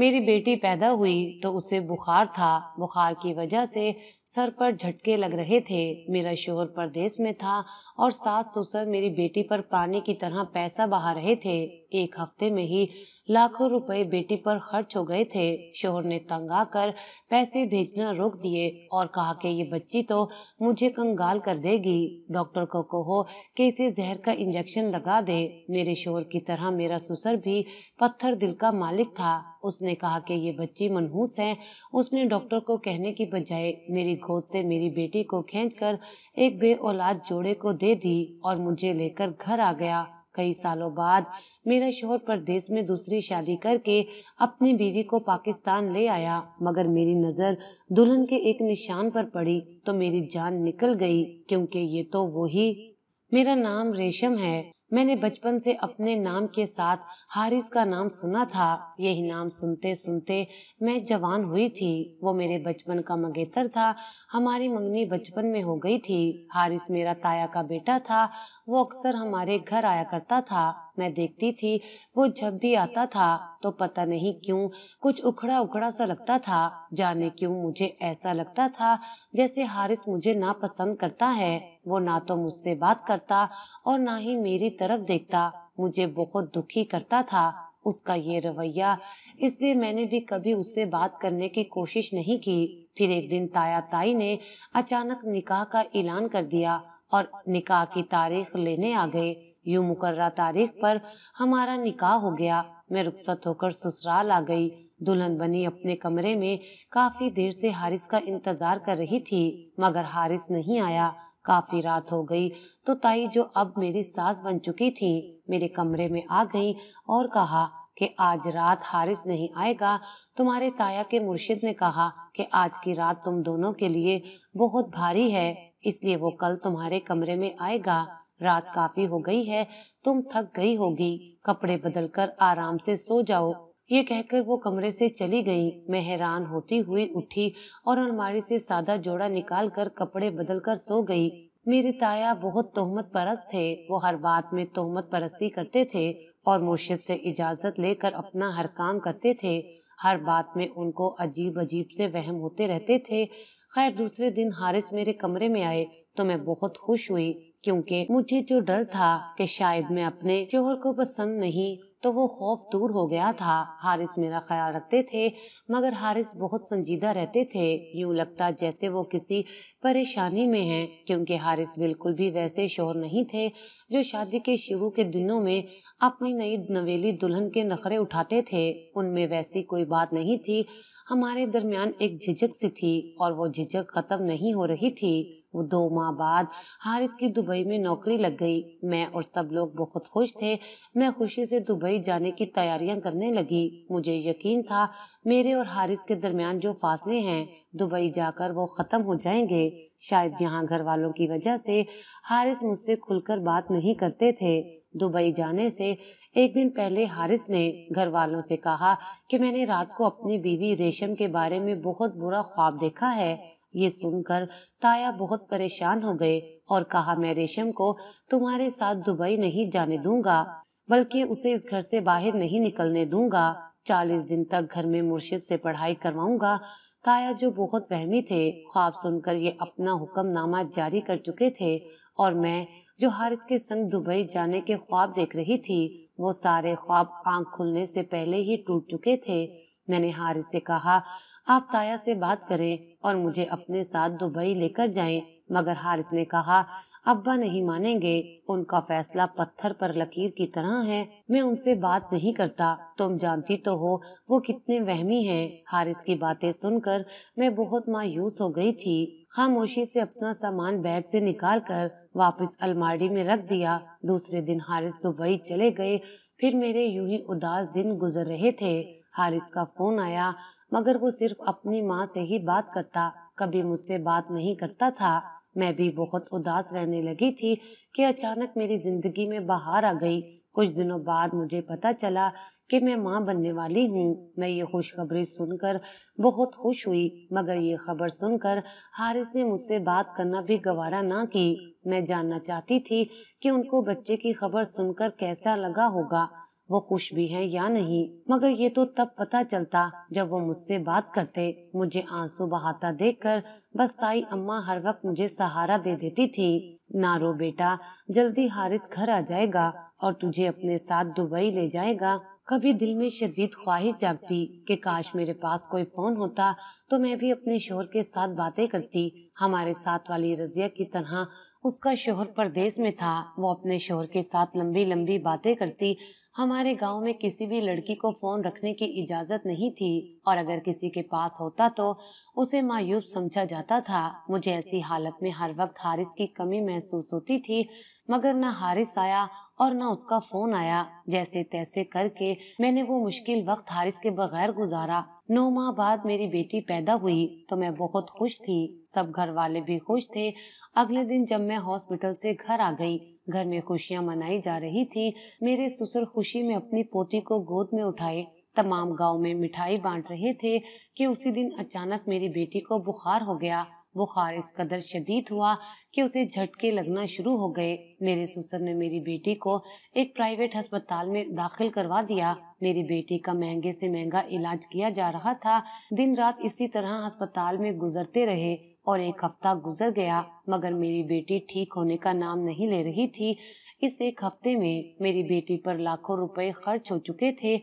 मेरी बेटी पैदा हुई तो उसे बुखार था बुखार की वजह से सर पर झटके लग रहे थे मेरा शोहर परदेश में था और सास ससुर मेरी बेटी पर पानी की तरह पैसा बहा रहे थे एक हफ्ते में ही लाखों रुपए बेटी पर खर्च हो गए थे शोहर ने तंग आकर पैसे भेजना रोक दिए और कहा कि ये बच्ची तो मुझे कंगाल कर देगी डॉक्टर को कहो कि इसे जहर का इंजेक्शन लगा दे मेरे शोहर की तरह मेरा ससुर भी पत्थर दिल का मालिक था उसने कहा कि ये बच्ची मनहूस है उसने डॉक्टर को कहने की बजाय मेरी गोद से मेरी बेटी को खींचकर एक बे औलाद जोड़े को दे दी और मुझे लेकर घर आ गया कई सालों बाद मेरा शोहर परदेश में दूसरी शादी करके अपनी बीवी को पाकिस्तान ले आया मगर मेरी नज़र दुल्हन के एक निशान पर पड़ी तो मेरी जान निकल गई क्योंकि ये तो वही मेरा नाम रेशम है मैंने बचपन से अपने नाम के साथ हारिस का नाम सुना था यही नाम सुनते सुनते मैं जवान हुई थी वो मेरे बचपन का मंगेतर था हमारी मंगनी बचपन में हो गई थी हारिस मेरा ताया का बेटा था वो अक्सर हमारे घर आया करता था मैं देखती थी वो जब भी आता था तो पता नहीं क्यों कुछ उखड़ा उखड़ा सा लगता था जाने क्यों मुझे ऐसा लगता था जैसे हारिस मुझे ना पसंद करता है वो ना तो मुझसे बात करता और ना ही मेरी तरफ देखता मुझे बहुत दुखी करता था उसका ये रवैया इसलिए मैंने भी कभी उससे बात करने की कोशिश नहीं की फिर एक दिन ताया ताई ने अचानक निकाह का ऐलान कर दिया और निकाह की तारीख लेने आ गए यूं मुकर्रा तारीख पर हमारा निकाह हो गया मैं रुखसत होकर ससुराल आ गई दुल्हन बनी अपने कमरे में काफी देर से हारिस का इंतजार कर रही थी मगर हारिस नहीं आया काफी रात हो गई तो ताई जो अब मेरी सास बन चुकी थी मेरे कमरे में आ गई और कहा कि आज रात हारिस नहीं आएगा तुम्हारे ताया के मुर्शिद ने कहा कि आज की रात तुम दोनों के लिए बहुत भारी है इसलिए वो कल तुम्हारे कमरे में आएगा रात काफी हो गई है तुम थक गई होगी कपड़े बदलकर आराम से सो जाओ ये कहकर वो कमरे से चली गई मैं हैरान होती हुई उठी और अलमारी से सादा जोड़ा निकाल कर कपड़े बदल कर सो गई मेरे ताया बहुत तोहमत परस्त थे वो हर बात में तोहमत परस्ती करते थे और मुर्शिद से इजाजत लेकर अपना हर काम करते थे हर बात में उनको अजीब अजीब से वहम होते रहते थे खैर दूसरे दिन हारिस मेरे कमरे में आए तो मैं बहुत खुश हुई क्योंकि मुझे जो डर था कि शायद मैं अपने शोहर को पसंद नहीं तो वो खौफ दूर हो गया था हारिस मेरा ख्याल रखते थे मगर हारिस बहुत संजीदा रहते थे यूं लगता जैसे वो किसी परेशानी में हैं क्योंकि हारिस बिल्कुल भी वैसे शोर नहीं थे जो शादी के शुरू के दिनों में अपनी नई नवेली दुल्हन के नखरे उठाते थे उनमें वैसी कोई बात नहीं थी हमारे दरमियान एक झिझक सी थी और वो झिझक खत्म नहीं हो रही थी वो दो माह बाद हारिस की दुबई में नौकरी लग गई मैं और सब लोग बहुत खुश थे मैं खुशी से दुबई जाने की तैयारियां करने लगी मुझे यकीन था मेरे और हारिस के दरमियान जो फासले हैं दुबई जाकर वो ख़त्म हो जाएंगे शायद यहाँ घर वालों की वजह से हारिस मुझसे खुलकर बात नहीं करते थे दुबई जाने से एक दिन पहले हारिस ने घर वालों से कहा कि मैंने रात को अपनी बीवी रेशम के बारे में बहुत बुरा ख्वाब देखा है ये सुनकर ताया बहुत परेशान हो गए और कहा मैं रेशम को तुम्हारे साथ दुबई नहीं जाने दूंगा बल्कि उसे इस घर से बाहर नहीं निकलने दूंगा चालीस दिन तक घर में मुर्शिद से पढ़ाई करवाऊंगा ताया जो बहुत बहमी थे ख्वाब सुनकर ये अपना हुक्मनामा जारी कर चुके थे और मैं जो हारिस के संग दुबई जाने के ख्वाब देख रही थी वो सारे ख्वाब आंख खुलने से पहले ही टूट चुके थे मैंने हारिस से कहा आप ताया से बात करें और मुझे अपने साथ दुबई लेकर जाएं। मगर हारिस ने कहा अब्बा नहीं मानेंगे उनका फैसला पत्थर पर लकीर की तरह है मैं उनसे बात नहीं करता तुम जानती तो हो वो कितने वहमी हैं। हारिस की बातें सुनकर मैं बहुत मायूस हो गई थी खामोशी से अपना सामान बैग से निकाल कर वापस अलमारी में रख दिया दूसरे दिन हारिस दुबई चले गए फिर मेरे यूं ही उदास दिन गुजर रहे थे हारिस का फोन आया मगर वो सिर्फ अपनी माँ से ही बात करता कभी मुझसे बात नहीं करता था मैं भी बहुत उदास रहने लगी थी कि अचानक मेरी जिंदगी में बाहर आ गई कुछ दिनों बाद मुझे पता चला कि मैं माँ बनने वाली हूँ मैं ये खुशखबरी सुनकर बहुत खुश हुई मगर ये खबर सुनकर हारिस ने मुझसे बात करना भी गवारा ना की मैं जानना चाहती थी कि उनको बच्चे की खबर सुनकर कैसा लगा होगा वो खुश भी हैं या नहीं मगर ये तो तब पता चलता जब वो मुझसे बात करते मुझे आंसू बहाता देखकर बस ताई अम्मा हर वक्त मुझे सहारा दे देती थी ना रो बेटा जल्दी हारिस घर आ जाएगा और तुझे अपने साथ दुबई ले जाएगा कभी दिल में शदीद ख्वाहिश जागती कि काश मेरे पास कोई फोन होता तो मैं भी अपने शोहर के साथ बातें करती हमारे साथ वाली रजिया की तरह उसका शोहर परदेश में था वो अपने शोहर के साथ लंबी लंबी बातें करती हमारे गांव में किसी भी लड़की को फोन रखने की इजाजत नहीं थी और अगर किसी के पास होता तो उसे मायूब समझा जाता था मुझे ऐसी हालत में हर वक्त हारिस की कमी महसूस होती थी मगर ना हारिस आया और ना उसका फोन आया जैसे तैसे करके मैंने वो मुश्किल वक्त हारिस के बगैर गुजारा नौ माह बाद मेरी बेटी पैदा हुई तो मैं बहुत खुश थी सब घर वाले भी खुश थे अगले दिन जब मैं हॉस्पिटल से घर आ गई घर में खुशियाँ मनाई जा रही थी मेरे ससुर खुशी में अपनी पोती को गोद में उठाए तमाम गांव में मिठाई बांट रहे थे कि उसी दिन अचानक मेरी बेटी को बुखार हो गया बुखार इस कदर शदीद हुआ कि उसे झटके लगना शुरू हो गए मेरे ससुर ने मेरी बेटी को एक प्राइवेट अस्पताल में दाखिल करवा दिया मेरी बेटी का महंगे से महंगा इलाज किया जा रहा था दिन रात इसी तरह अस्पताल में गुजरते रहे और एक हफ्ता गुजर गया मगर मेरी बेटी ठीक होने का नाम नहीं ले रही थी इस एक हफ्ते में मेरी बेटी पर लाखों रुपए खर्च हो चुके थे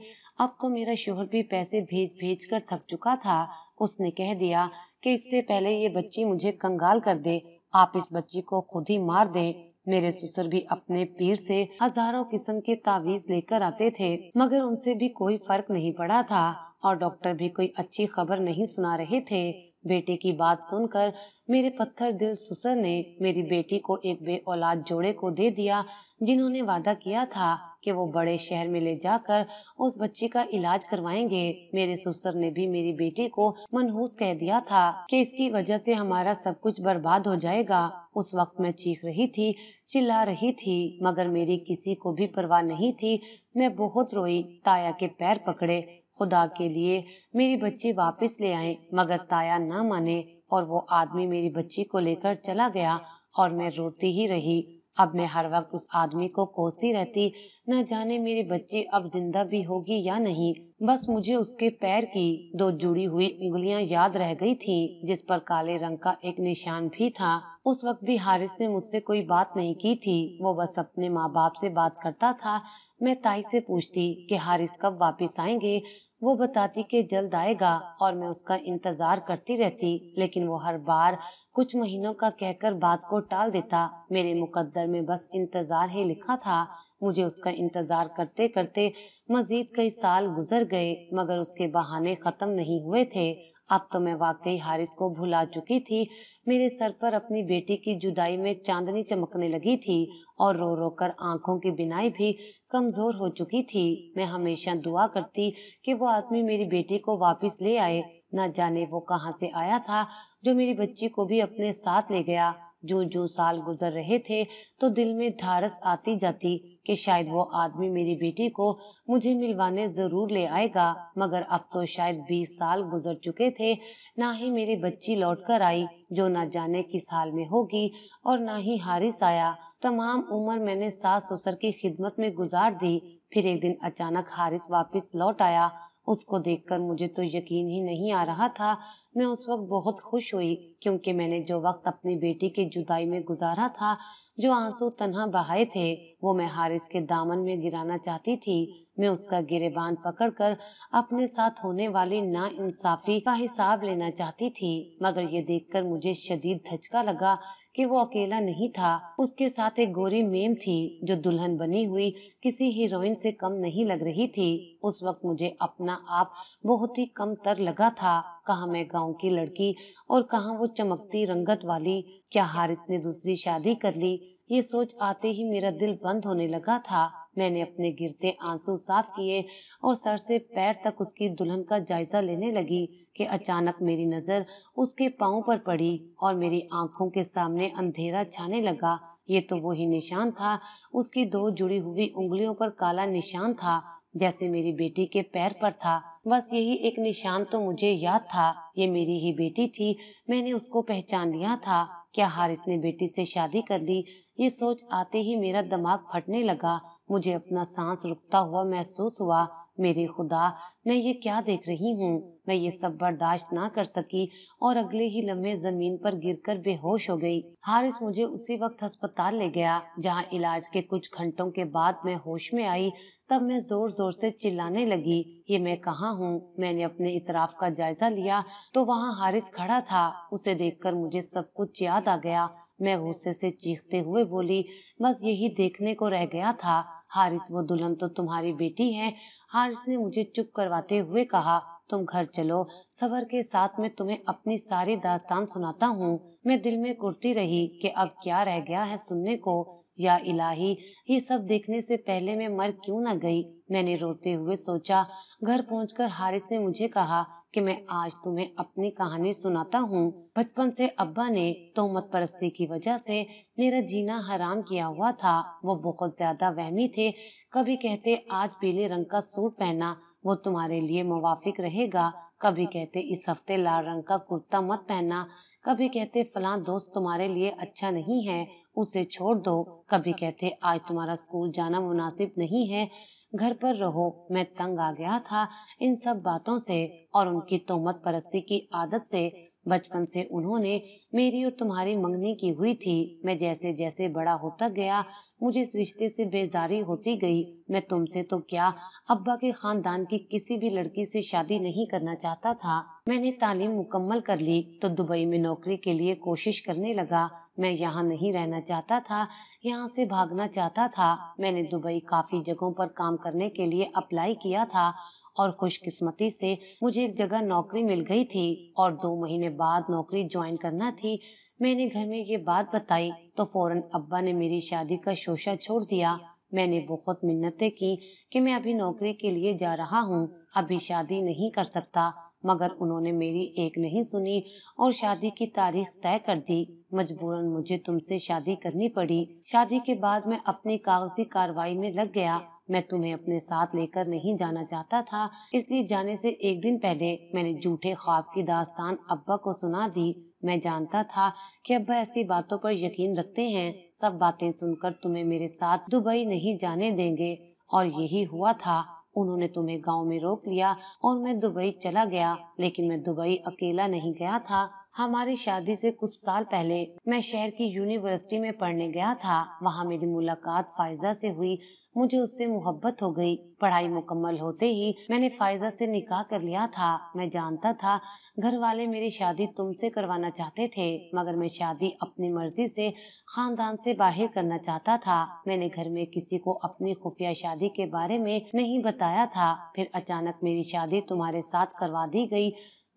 अब तो मेरा शोहर भी पैसे भेज भेज कर थक चुका था उसने कह दिया कि इससे पहले ये बच्ची मुझे कंगाल कर दे आप इस बच्ची को खुद ही मार दे मेरे ससुर भी अपने पीर से हजारों किस्म के तावीज लेकर आते थे मगर उनसे भी कोई फर्क नहीं पड़ा था और डॉक्टर भी कोई अच्छी खबर नहीं सुना रहे थे बेटे की बात सुनकर मेरे पत्थर दिल सुसर ने मेरी बेटी को एक बे औलाद जोड़े को दे दिया जिन्होंने वादा किया था कि वो बड़े शहर में ले जाकर उस बच्ची का इलाज करवाएंगे मेरे सुसर ने भी मेरी बेटी को मनहूस कह दिया था कि इसकी वजह से हमारा सब कुछ बर्बाद हो जाएगा उस वक्त मैं चीख रही थी चिल्ला रही थी मगर मेरी किसी को भी परवाह नहीं थी मैं बहुत रोई ताया के पैर पकड़े खुदा के लिए मेरी बच्ची वापस ले आए मगर ताया ना माने और वो आदमी मेरी बच्ची को लेकर चला गया और मैं रोती ही रही अब मैं हर वक्त उस आदमी को कोसती रहती न जाने मेरी बच्ची अब जिंदा भी होगी या नहीं बस मुझे उसके पैर की दो जुड़ी हुई उंगलियां याद रह गई थी जिस पर काले रंग का एक निशान भी था उस वक्त भी हारिस ने मुझसे कोई बात नहीं की थी वो बस अपने माँ बाप से बात करता था मैं ताई से पूछती कि हारिस कब वापस आएंगे वो बताती कि जल्द आएगा और मैं उसका इंतजार करती रहती लेकिन वो हर बार कुछ महीनों का कहकर बात को टाल देता मेरे मुकद्दर में बस इंतजार ही लिखा था मुझे उसका इंतजार करते करते मजीद कई साल गुजर गए मगर उसके बहाने खत्म नहीं हुए थे अब तो मैं वाकई हारिस को भुला चुकी थी मेरे सर पर अपनी बेटी की जुदाई में चांदनी चमकने लगी थी और रो रो कर आंखों की बिनाई भी कमज़ोर हो चुकी थी मैं हमेशा दुआ करती कि वो आदमी मेरी बेटी को वापस ले आए न जाने वो कहाँ से आया था जो मेरी बच्ची को भी अपने साथ ले गया जो जो साल गुजर रहे थे तो दिल में ढारस आती जाती कि शायद वो आदमी मेरी बेटी को मुझे मिलवाने ज़रूर ले आएगा मगर अब तो शायद बीस साल गुजर चुके थे ना ही मेरी बच्ची लौट कर आई जो ना जाने किस हाल में होगी और ना ही हारिस आया तमाम उम्र मैंने सास ससुर की खिदमत में गुजार दी फिर एक दिन अचानक हारिस वापस लौट आया उसको देखकर मुझे तो यकीन ही नहीं आ रहा था मैं उस वक्त बहुत खुश हुई क्योंकि मैंने जो वक्त अपनी बेटी की जुदाई में गुजारा था जो आंसू तनहा बहाए थे वो मैं हारिस के दामन में गिराना चाहती थी मैं उसका गिरेबान पकड़कर अपने साथ होने वाली ना इंसाफी का हिसाब लेना चाहती थी मगर ये देखकर मुझे शदीद धचका लगा कि वो अकेला नहीं था उसके साथ एक गोरी मेम थी जो दुल्हन बनी हुई किसी हीरोइन से कम नहीं लग रही थी उस वक्त मुझे अपना आप बहुत ही कम तर लगा था कहा मैं गांव की लड़की और कहा वो चमकती रंगत वाली क्या हारिस ने दूसरी शादी कर ली ये सोच आते ही मेरा दिल बंद होने लगा था मैंने अपने गिरते आंसू साफ किए और सर से पैर तक उसकी दुल्हन का जायजा लेने लगी कि अचानक मेरी नज़र उसके पाओ पर पड़ी और मेरी आंखों के सामने अंधेरा छाने लगा ये तो वही निशान था उसकी दो जुड़ी हुई उंगलियों पर काला निशान था जैसे मेरी बेटी के पैर पर था बस यही एक निशान तो मुझे याद था ये मेरी ही बेटी थी मैंने उसको पहचान लिया था क्या हारिस ने बेटी से शादी कर ली ये सोच आते ही मेरा दिमाग फटने लगा मुझे अपना सांस रुकता हुआ महसूस हुआ मेरे खुदा मैं ये क्या देख रही हूँ मैं ये सब बर्दाश्त ना कर सकी और अगले ही लम्हे जमीन पर गिरकर बेहोश हो गई हारिस मुझे उसी वक्त अस्पताल ले गया जहाँ इलाज के कुछ घंटों के बाद मैं होश में आई तब मैं जोर जोर से चिल्लाने लगी ये मैं कहाँ हूँ मैंने अपने इतराफ का जायजा लिया तो वहाँ हारिस खड़ा था उसे कर मुझे सब कुछ याद आ गया मैं गुस्से से चीखते हुए बोली बस यही देखने को रह गया था हारिस वो दुल्हन तो तुम्हारी बेटी है हारिस ने मुझे चुप करवाते हुए कहा तुम घर चलो सबर के साथ में तुम्हें अपनी सारी दास्तान सुनाता हूँ मैं दिल में कुर्ती रही कि अब क्या रह गया है सुनने को या इलाही ये सब देखने से पहले मैं मर क्यों न गई मैंने रोते हुए सोचा घर पहुंचकर हारिस ने मुझे कहा कि मैं आज तुम्हें अपनी कहानी सुनाता हूँ बचपन से अब्बा ने तोहमत परस्ती की वजह से मेरा जीना हराम किया हुआ था वो बहुत ज्यादा वहमी थे कभी कहते आज पीले रंग का सूट पहनना वो तुम्हारे लिए मुवाफिक रहेगा कभी कहते इस हफ्ते लाल रंग का कुर्ता मत पहनना कभी कहते फलां दोस्त तुम्हारे लिए अच्छा नहीं है उसे छोड़ दो कभी कहते आज तुम्हारा स्कूल जाना मुनासिब नहीं है घर पर रहो मैं तंग आ गया था इन सब बातों से और उनकी तोमत परस्ती की आदत से बचपन से उन्होंने मेरी और तुम्हारी मंगनी की हुई थी मैं जैसे जैसे बड़ा होता गया मुझे इस रिश्ते से बेजारी होती गई मैं तुमसे तो क्या अब्बा के खानदान की किसी भी लड़की से शादी नहीं करना चाहता था मैंने तालीम मुकम्मल कर ली तो दुबई में नौकरी के लिए कोशिश करने लगा मैं यहाँ नहीं रहना चाहता था यहाँ से भागना चाहता था मैंने दुबई काफी जगहों पर काम करने के लिए अप्लाई किया था और खुशकिस्मती से मुझे एक जगह नौकरी मिल गई थी और दो महीने बाद नौकरी ज्वाइन करना थी मैंने घर में ये बात बताई तो फौरन अब्बा ने मेरी शादी का शोशा छोड़ दिया मैंने बहुत मिन्नतें की कि मैं अभी नौकरी के लिए जा रहा हूँ अभी शादी नहीं कर सकता मगर उन्होंने मेरी एक नहीं सुनी और शादी की तारीख तय कर दी मजबूरन मुझे तुमसे शादी करनी पड़ी शादी के बाद मैं अपनी कागजी कार्रवाई में लग गया मैं तुम्हें अपने साथ लेकर नहीं जाना चाहता था इसलिए जाने से एक दिन पहले मैंने झूठे ख्वाब की दास्तान अब्बा को सुना दी मैं जानता था कि अब्बा ऐसी बातों पर यकीन रखते हैं सब बातें सुनकर तुम्हें मेरे साथ दुबई नहीं जाने देंगे और यही हुआ था उन्होंने तुम्हें गांव में रोक लिया और मैं दुबई चला गया लेकिन मैं दुबई अकेला नहीं गया था हमारी शादी से कुछ साल पहले मैं शहर की यूनिवर्सिटी में पढ़ने गया था वहाँ मेरी मुलाकात फायजा से हुई मुझे उससे मोहब्बत हो गई पढ़ाई मुकम्मल होते ही मैंने फायजा से निकाह कर लिया था मैं जानता था घर वाले मेरी शादी तुमसे करवाना चाहते थे मगर मैं शादी अपनी मर्जी से खानदान से बाहर करना चाहता था मैंने घर में किसी को अपनी खुफिया शादी के बारे में नहीं बताया था फिर अचानक मेरी शादी तुम्हारे साथ करवा दी गई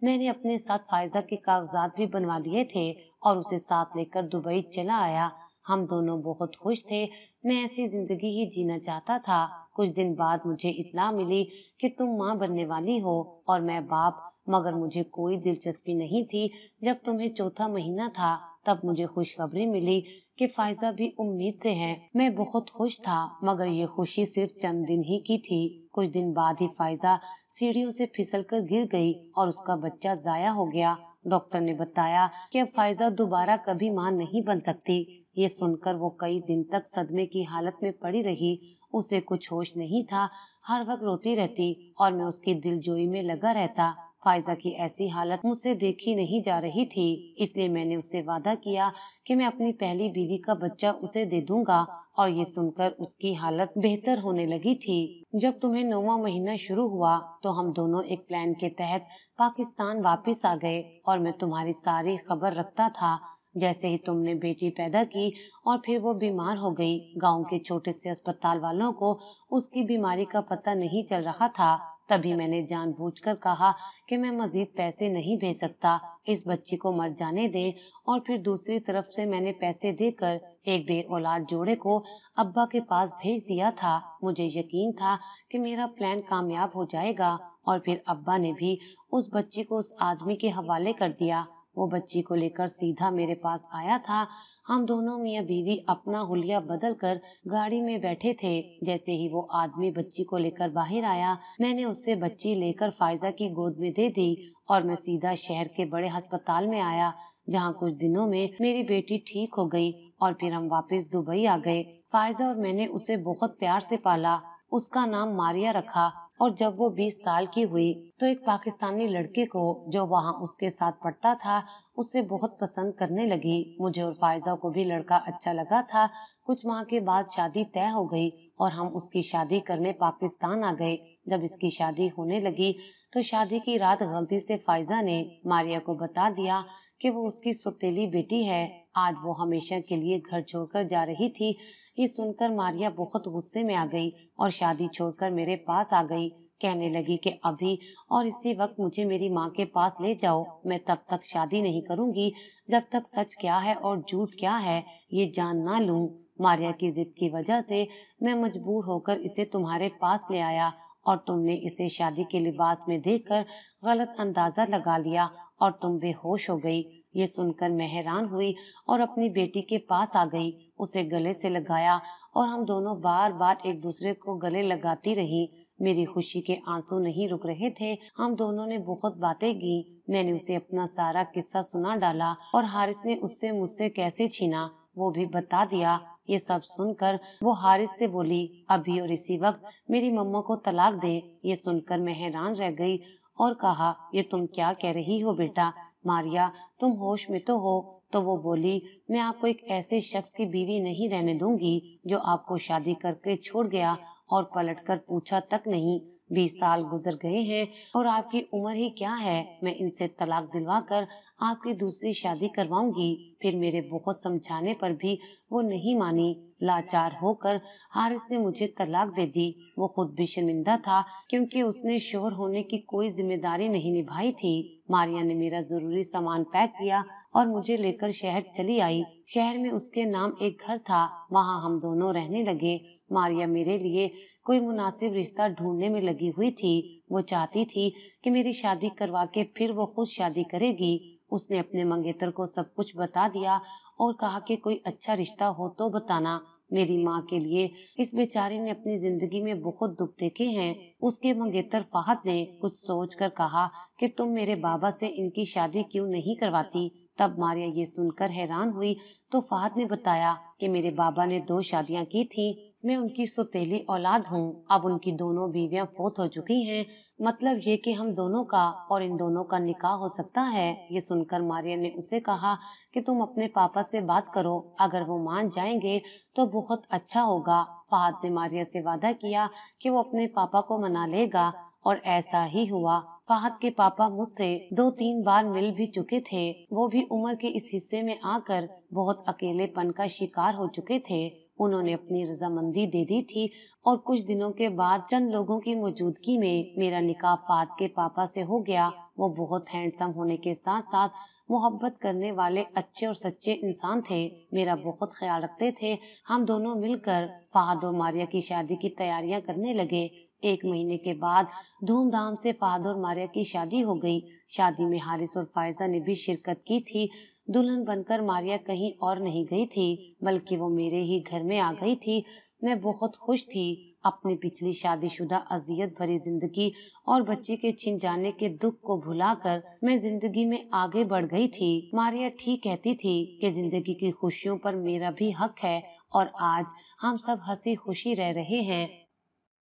मैंने अपने साथ फायजा के कागजात भी बनवा लिए थे और उसे साथ लेकर दुबई चला आया हम दोनों बहुत खुश थे मैं ऐसी जिंदगी ही जीना चाहता था कुछ दिन बाद मुझे इतला मिली कि तुम माँ बनने वाली हो और मैं बाप मगर मुझे कोई दिलचस्पी नहीं थी जब तुम्हें चौथा महीना था तब मुझे खुशखबरी मिली कि फायजा भी उम्मीद से है मैं बहुत खुश था मगर ये खुशी सिर्फ चंद दिन ही की थी कुछ दिन बाद ही फायजा सीढ़ियों से फिसलकर गिर गई और उसका बच्चा जाया हो गया डॉक्टर ने बताया कि अब फायजा दोबारा कभी मां नहीं बन सकती ये सुनकर वो कई दिन तक सदमे की हालत में पड़ी रही उसे कुछ होश नहीं था हर वक्त रोती रहती और मैं उसकी दिलजोई में लगा रहता फायजा की ऐसी हालत मुझसे देखी नहीं जा रही थी इसलिए मैंने उससे वादा किया कि मैं अपनी पहली बीवी का बच्चा उसे दे दूंगा और ये सुनकर उसकी हालत बेहतर होने लगी थी जब तुम्हें नौवा महीना शुरू हुआ तो हम दोनों एक प्लान के तहत पाकिस्तान वापस आ गए और मैं तुम्हारी सारी खबर रखता था जैसे ही तुमने बेटी पैदा की और फिर वो बीमार हो गई गांव के छोटे से अस्पताल वालों को उसकी बीमारी का पता नहीं चल रहा था तभी मैंने जानबूझकर कहा कि मैं मजीद पैसे नहीं भेज सकता इस बच्ची को मर जाने दे और फिर दूसरी तरफ से मैंने पैसे देकर एक बे औलाद जोड़े को अब्बा के पास भेज दिया था मुझे यकीन था कि मेरा प्लान कामयाब हो जाएगा और फिर अब्बा ने भी उस बच्ची को उस आदमी के हवाले कर दिया वो बच्ची को लेकर सीधा मेरे पास आया था हम दोनों मियाँ बीवी अपना हुलिया बदल कर गाड़ी में बैठे थे जैसे ही वो आदमी बच्ची को लेकर बाहर आया मैंने उससे बच्ची लेकर फायजा की गोद में दे दी और मैं सीधा शहर के बड़े अस्पताल में आया जहाँ कुछ दिनों में मेरी बेटी ठीक हो गई और फिर हम वापस दुबई आ गए फायजा और मैंने उसे बहुत प्यार से पाला उसका नाम मारिया रखा और जब वो 20 साल की हुई तो एक पाकिस्तानी लड़के को जो वहाँ उसके साथ पढ़ता था उसे बहुत पसंद करने लगी मुझे और फायजा को भी लड़का अच्छा लगा था कुछ माह के बाद शादी तय हो गई और हम उसकी शादी करने पाकिस्तान आ गए जब इसकी शादी होने लगी तो शादी की रात गलती से फायजा ने मारिया को बता दिया कि वो उसकी सुतेली बेटी है आज वो हमेशा के लिए घर छोड़कर जा रही थी ये सुनकर मारिया बहुत गुस्से में आ गई और शादी छोड़कर मेरे पास आ गई कहने लगी कि अभी और इसी वक्त मुझे मेरी माँ के पास ले जाओ मैं तब तक शादी नहीं करूँगी जब तक सच क्या है और झूठ क्या है ये जान ना लूँ मारिया की जिद की वजह से मैं मजबूर होकर इसे तुम्हारे पास ले आया और तुमने इसे शादी के लिबास में देखकर गलत अंदाजा लगा लिया और तुम बेहोश हो गई ये सुनकर मैं हैरान हुई और अपनी बेटी के पास आ गई उसे गले से लगाया और हम दोनों बार बार एक दूसरे को गले लगाती रही मेरी खुशी के आंसू नहीं रुक रहे थे हम दोनों ने बहुत बातें की मैंने उसे अपना सारा किस्सा सुना डाला और हारिस ने उससे मुझसे कैसे छीना वो भी बता दिया ये सब सुनकर वो हारिस से बोली अभी और इसी वक्त मेरी मम्मा को तलाक दे ये सुनकर मैं हैरान रह गई और कहा ये तुम क्या कह रही हो बेटा मारिया तुम होश में तो हो तो वो बोली मैं आपको एक ऐसे शख्स की बीवी नहीं रहने दूंगी जो आपको शादी करके छोड़ गया और पलटकर पूछा तक नहीं बीस साल गुजर गए हैं और आपकी उम्र ही क्या है मैं इनसे तलाक दिलवा कर आपकी दूसरी शादी करवाऊंगी फिर मेरे बहुत समझाने पर भी वो नहीं मानी लाचार होकर हारिस ने मुझे तलाक दे दी वो खुद भी शर्मिंदा था क्योंकि उसने शोर होने की कोई जिम्मेदारी नहीं निभाई थी मारिया ने मेरा जरूरी सामान पैक किया और मुझे लेकर शहर चली आई शहर में उसके नाम एक घर था वहाँ हम दोनों रहने लगे मारिया मेरे लिए कोई मुनासिब रिश्ता ढूंढने में लगी हुई थी वो चाहती थी कि मेरी शादी करवा के फिर वो खुद शादी करेगी उसने अपने मंगेतर को सब कुछ बता दिया और कहा कि कोई अच्छा रिश्ता हो तो बताना मेरी माँ के लिए इस बेचारी ने अपनी जिंदगी में बहुत दुख देखे हैं उसके मंगेतर फाहत ने कुछ सोच कर कहा कि तुम मेरे बाबा से इनकी शादी क्यों नहीं करवाती तब मारिया ये सुनकर हैरान हुई तो फाहत ने बताया कि मेरे बाबा ने दो शादियां की थी मैं उनकी सुतेली औलाद हूँ अब उनकी दोनों बीवियाँ फोत हो चुकी हैं मतलब ये कि हम दोनों का और इन दोनों का निकाह हो सकता है ये सुनकर मारिया ने उसे कहा कि तुम अपने पापा से बात करो अगर वो मान जाएंगे तो बहुत अच्छा होगा फहद ने मारिया से वादा किया कि वो अपने पापा को मना लेगा और ऐसा ही हुआ फहद के पापा मुझसे दो तीन बार मिल भी चुके थे वो भी उम्र के इस हिस्से में आकर बहुत अकेलेपन का शिकार हो चुके थे उन्होंने अपनी रजामंदी दे दी थी और कुछ दिनों के बाद चंद लोगों की मौजूदगी में मेरा निकाह फात के पापा से हो गया वो बहुत हैंडसम होने के साथ साथ मोहब्बत करने वाले अच्छे और सच्चे इंसान थे मेरा बहुत ख्याल रखते थे हम दोनों मिलकर फहद और मारिया की शादी की तैयारियां करने लगे एक महीने के बाद धूमधाम से फहद और मारिया की शादी हो गई शादी में हारिस और फायजा ने भी शिरकत की थी दुल्हन बनकर मारिया कहीं और नहीं गई थी बल्कि वो मेरे ही घर में आ गई थी मैं बहुत खुश थी अपनी पिछली शादीशुदा अजियत भरी जिंदगी और बच्चे के छिन जाने के दुख को भुलाकर मैं जिंदगी में आगे बढ़ गई थी मारिया ठीक कहती थी कि जिंदगी की खुशियों पर मेरा भी हक है और आज हम सब हंसी खुशी रह रहे हैं